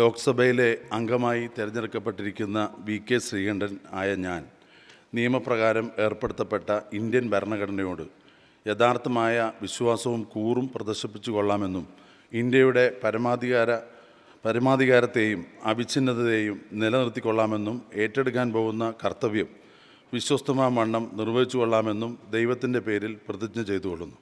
ലോക്സഭയിലെ അംഗമായി തിരഞ്ഞെടുക്കപ്പെട്ടിരിക്കുന്ന V K Sreekandan ആയ ഞാൻ നിയമപ്രകാരം ഏർപ്പെടുത്തപ്പെട്ട ഇന്ത്യൻ ഭരണഘടനയോട് യഥാർത്ഥമായ വിശ്വാസവും കൂറും പ്രദർശിപ്പിച്ചു കൊള്ളാമെന്നും ഇന്ത്യയുടെ പരമാധികാര പരമാധികാരത്തെയും അവിച്ഛിന്നതയെയും നിലനിർത്തിക്കൊള്ളാമെന്നും ഏറ്റെടുക്കാൻ പോകുന്ന കർത്തവ്യം വിശ്വസ്തമായ മണ്ണം നിർവഹിച്ചു കൊള്ളാമെന്നും ദൈവത്തിൻ്റെ പേരിൽ പ്രതിജ്ഞ ചെയ്തുകൊള്ളുന്നു